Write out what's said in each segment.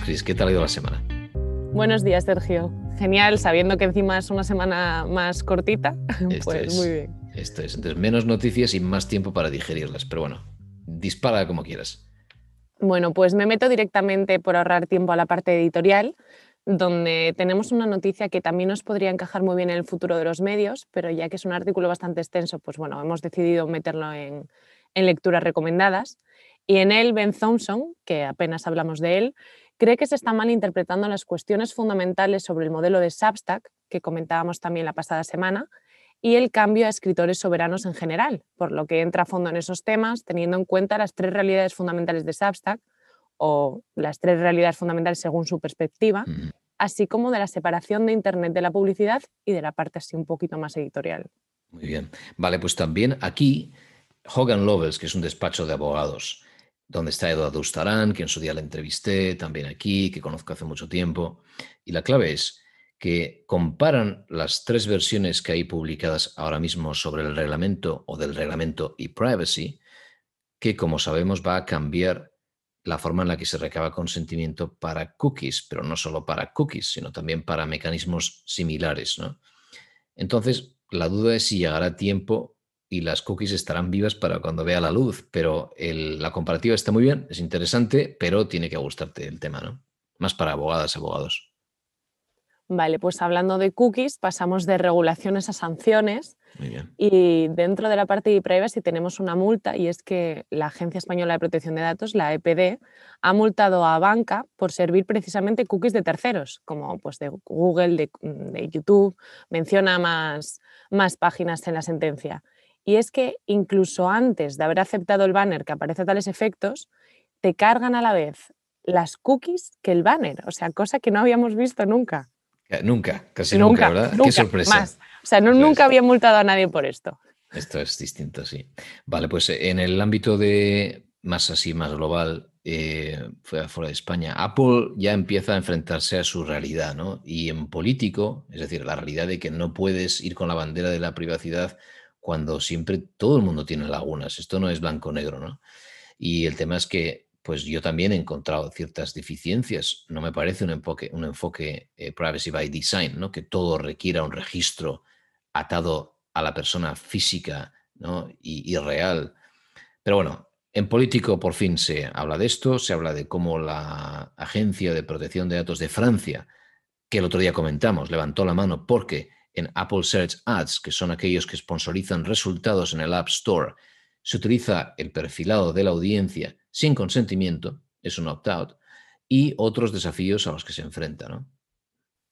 Cris? ¿Qué tal ha ido la semana? Buenos días, Sergio. Genial, sabiendo que encima es una semana más cortita, pues muy bien. Esto es. Entonces, menos noticias y más tiempo para digerirlas. Pero bueno, dispara como quieras. Bueno, pues me meto directamente por ahorrar tiempo a la parte editorial, donde tenemos una noticia que también nos podría encajar muy bien en el futuro de los medios, pero ya que es un artículo bastante extenso, pues bueno, hemos decidido meterlo en lecturas recomendadas. Y en él, Ben Thompson, que apenas hablamos de él, cree que se están malinterpretando las cuestiones fundamentales sobre el modelo de Substack, que comentábamos también la pasada semana, y el cambio a escritores soberanos en general, por lo que entra a fondo en esos temas, teniendo en cuenta las tres realidades fundamentales de Substack, o las tres realidades fundamentales según su perspectiva, así como de la separación de Internet de la publicidad y de la parte así un poquito más editorial. Muy bien. Vale, pues también aquí Hogan Lovells, que es un despacho de abogados, donde está Eduardo Ustarán, que en su día la entrevisté, también aquí, que conozco hace mucho tiempo. Y la clave es que comparan las tres versiones que hay publicadas ahora mismo sobre el reglamento o del reglamento y privacy, que como sabemos va a cambiar la forma en la que se recaba consentimiento para cookies, pero no solo para cookies, sino también para mecanismos similares. Entonces, la duda es si llegará tiempo y las cookies estarán vivas para cuando vea la luz, pero la comparativa está muy bien, es interesante, pero tiene que gustarte el tema, ¿no? Más para abogadas, y abogados. Vale, pues hablando de cookies, pasamos de regulaciones a sanciones. Y dentro de la parte de privacy tenemos una multa y es que la Agencia Española de Protección de Datos, la EPD, ha multado a banca por servir precisamente cookies de terceros, como pues de Google, de, de YouTube, menciona más, más páginas en la sentencia. Y es que incluso antes de haber aceptado el banner que aparece a tales efectos, te cargan a la vez las cookies que el banner, o sea, cosa que no habíamos visto nunca. Nunca, casi nunca, ¿verdad? Qué sorpresa. O sea, no, nunca había multado a nadie por esto. Esto es distinto, sí. Vale, pues eh, en el ámbito de más así, más global, eh, fuera de España, Apple ya empieza a enfrentarse a su realidad, ¿no? Y en político, es decir, la realidad de que no puedes ir con la bandera de la privacidad cuando siempre todo el mundo tiene lagunas. Esto no es blanco-negro, ¿no? Y el tema es que pues yo también he encontrado ciertas deficiencias. No me parece un enfoque, un enfoque eh, privacy by design, ¿no? que todo requiera un registro atado a la persona física y, real. Pero bueno, en político por fin se habla de esto, se habla de cómo la Agencia de Protección de Datos de Francia, que el otro día comentamos, levantó la mano porque en Apple Search Ads, que son aquellos que sponsorizan resultados en el App Store, se utiliza el perfilado de la audiencia sin consentimiento, es un opt-out, y otros desafíos a los que se enfrenta.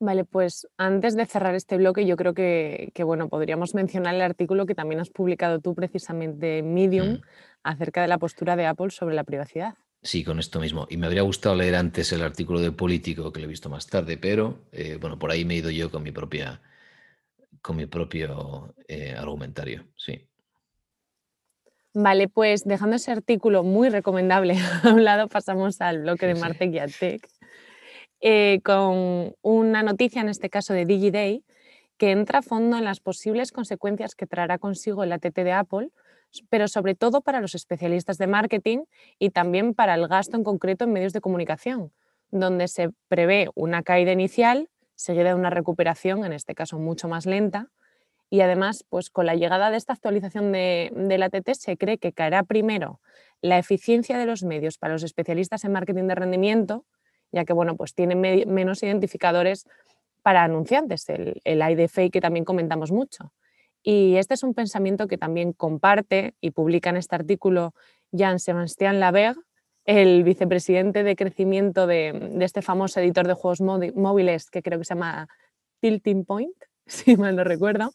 Vale, pues antes de cerrar este bloque, yo creo que, bueno, podríamos mencionar el artículo que también has publicado tú precisamente Medium mm. acerca de la postura de Apple sobre la privacidad. Sí, con esto mismo. Y me habría gustado leer antes el artículo de Político, que lo he visto más tarde, pero eh, bueno, por ahí me he ido yo con mi propia con mi propio eh, argumentario, sí. Vale, pues dejando ese artículo muy recomendable a un lado, pasamos al bloque de Marte a eh, con una noticia, en este caso de DigiDay, que entra a fondo en las posibles consecuencias que traerá consigo el ATT de Apple, pero sobre todo para los especialistas de marketing y también para el gasto en concreto en medios de comunicación, donde se prevé una caída inicial seguida a una recuperación, en este caso mucho más lenta. Y además, pues con la llegada de esta actualización de, ATT la se cree que caerá primero la eficiencia de los medios para los especialistas en marketing de rendimiento, ya que bueno, pues tienen menos identificadores para anunciantes, el, el IDFA que también comentamos mucho. Y este es un pensamiento que también comparte y publica en este artículo Jean sébastien Laberg, el vicepresidente de crecimiento de, este famoso editor de juegos móviles que creo que se llama Tilting Point, si mal no recuerdo.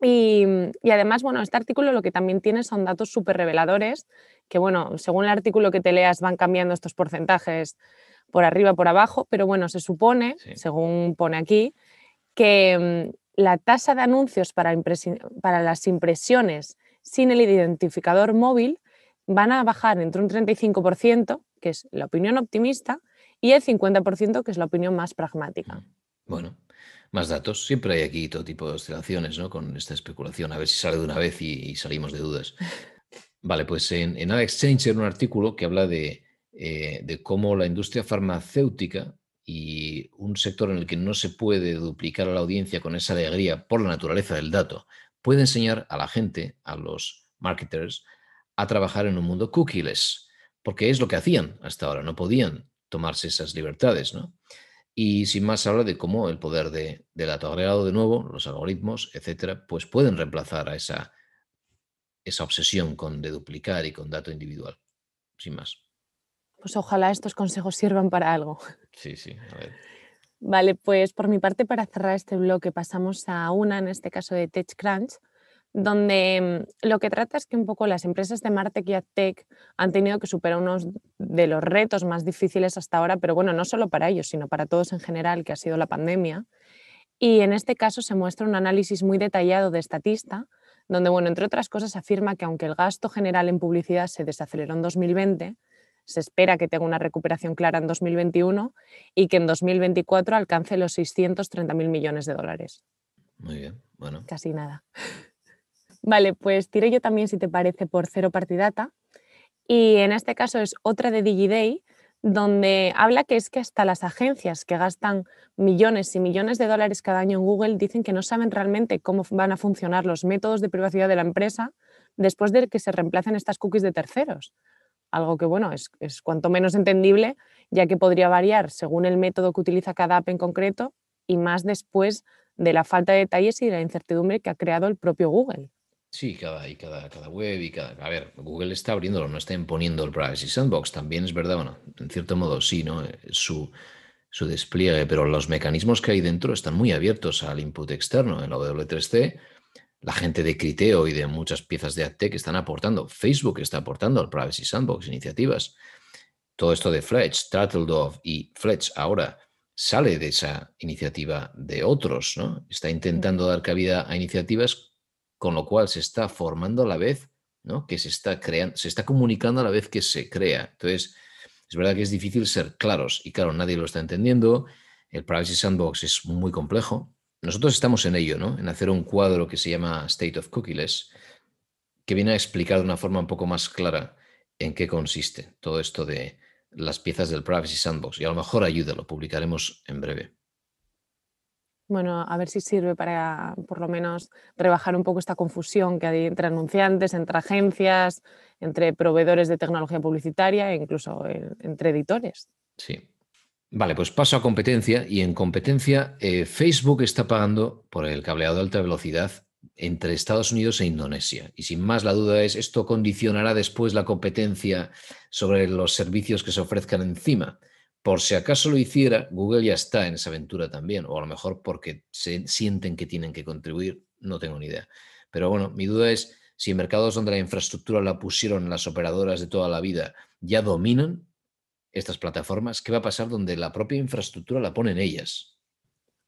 Y, además, bueno, este artículo lo que también tiene son datos súper reveladores, que bueno, según el artículo que te leas van cambiando estos porcentajes por arriba, por abajo, pero bueno, se supone, según pone aquí, que mm, la tasa de anuncios para, para las impresiones sin el identificador móvil van a bajar entre un 35%, que es la opinión optimista, y el 50%, que es la opinión más pragmática. Mm. Bueno, más datos. Siempre hay aquí todo tipo de oscilaciones ¿no? con esta especulación, a ver si sale de una vez y, salimos de dudas. Vale, pues en, en exchange hay un artículo que habla de, eh, de cómo la industria farmacéutica y un sector en el que no se puede duplicar a la audiencia con esa alegría por la naturaleza del dato, puede enseñar a la gente, a los marketers, a trabajar en un mundo cookie-less, porque es lo que hacían hasta ahora, no podían tomarse esas libertades, ¿no? Y sin más habla de cómo el poder de, del dato agregado de nuevo, los algoritmos, etcétera, pues pueden reemplazar a esa, esa obsesión con deduplicar y con dato individual, sin más. Pues ojalá estos consejos sirvan para algo. Sí, sí, Vale, pues por mi parte, para cerrar este bloque, pasamos a una, en este caso de TechCrunch, donde mm, lo que trata es que un poco las empresas de Martec y AdTech han tenido que superar unos de los retos más difíciles hasta ahora, pero bueno, no solo para ellos, sino para todos en general, que ha sido la pandemia. Y en este caso se muestra un análisis muy detallado de Estatista, donde, bueno, entre otras cosas, afirma que aunque el gasto general en publicidad se desaceleró en 2020, se espera que tenga una recuperación clara en 2021 y que en 2024 alcance los 630.000 millones de dólares. Muy bien, bueno. Casi nada. Vale, pues tiro yo también, si te parece, por Cero Partidata. Y en este caso es otra de DigiDay, donde habla que es que hasta las agencias que gastan millones y millones de dólares cada año en Google dicen que no saben realmente cómo van a funcionar los métodos de privacidad de la empresa después de que se reemplacen estas cookies de terceros. Algo que, bueno, es, es cuanto menos entendible, ya que podría variar según el método que utiliza cada app en concreto y más después de la falta de detalles y la incertidumbre que ha creado el propio Google. Sí, cada, y cada, cada web y cada... A ver, Google está abriéndolo, no está imponiendo el Privacy Sandbox. También es verdad, bueno, en cierto modo sí, ¿no? Eh, su, despliegue, pero los mecanismos que hay dentro están muy abiertos al input externo. En la W3C, la gente de Criteo y de muchas piezas de AdTech están aportando. Facebook está aportando al Privacy Sandbox, iniciativas. Todo esto de Fletch, Turtledove y Fletch ahora sale de esa iniciativa de otros, ¿no? Está mm. intentando dar cabida a iniciativas con lo cual se está formando a la vez, ¿no? que se está creando, se está comunicando a la vez que se crea. Entonces, es verdad que es difícil ser claros y claro, nadie lo está entendiendo. El Privacy Sandbox es muy complejo. Nosotros estamos en ello, ¿no? en hacer un cuadro que se llama State of Cookies que viene a explicar de una forma un poco más clara en qué consiste todo esto de las piezas del Privacy Sandbox. Y a lo mejor ayuda, lo publicaremos en breve. Bueno, a ver si sirve para por lo menos rebajar un poco esta confusión que hay entre anunciantes, entre agencias, entre proveedores de tecnología publicitaria e incluso eh, entre editores. Sí. Vale, pues paso a competencia y en competencia eh, Facebook está pagando por el cableado de alta velocidad entre Estados Unidos e Indonesia. Y sin más la duda es, esto condicionará después la competencia sobre los servicios que se ofrezcan encima por si acaso lo hiciera, Google ya está en esa aventura también, o a lo mejor porque se sienten que tienen que contribuir, no tengo ni idea. Pero bueno, mi duda es si en mercados donde la infraestructura la pusieron las operadoras de toda la vida, ya dominan estas plataformas, ¿qué va a pasar donde la propia infraestructura la ponen ellas?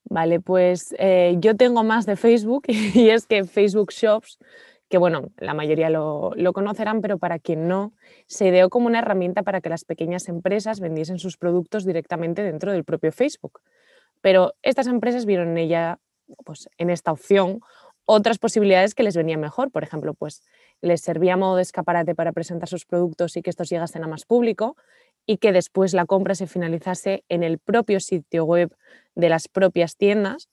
Vale, pues eh, yo tengo más de Facebook y es que Facebook Shops que bueno, la mayoría lo, conocerán, pero para quien no, se ideó como una herramienta para que las pequeñas empresas vendiesen sus productos directamente dentro del propio Facebook. Pero estas empresas vieron en ella, pues en esta opción, otras posibilidades que les venían mejor. Por ejemplo, pues les servía modo de escaparate para presentar sus productos y que estos llegasen a más público y que después la compra se finalizase en el propio sitio web de las propias tiendas.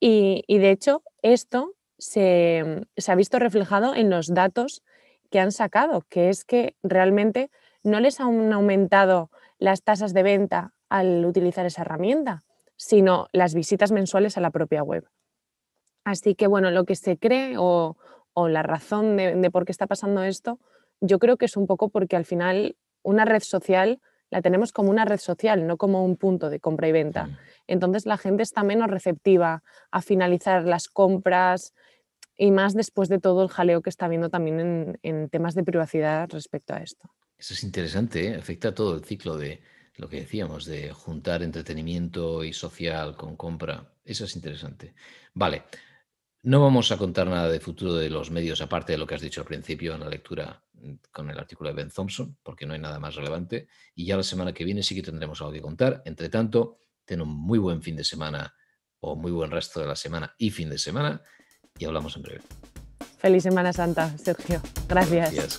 y de hecho, esto se, ha visto reflejado en los datos que han sacado, que es que realmente no les han aumentado las tasas de venta al utilizar esa herramienta, sino las visitas mensuales a la propia web. Así que bueno, lo que se cree o, la razón de, por qué está pasando esto, yo creo que es un poco porque al final una red social la tenemos como una red social, no como un punto de compra y venta. Entonces la gente está menos receptiva a finalizar las compras y más después de todo el jaleo que está habiendo también en, temas de privacidad respecto a esto. Eso es interesante, ¿eh? afecta a todo el ciclo de lo que decíamos, de juntar entretenimiento y social con compra. Eso es interesante. Vale, no vamos a contar nada de futuro de los medios, aparte de lo que has dicho al principio en la lectura con el artículo de Ben Thompson, porque no hay nada más relevante. Y ya la semana que viene sí que tendremos algo que contar. Entre tanto, ten un muy buen fin de semana o muy buen resto de la semana y fin de semana. Y hablamos en breve. Feliz Semana Santa, Sergio. Gracias.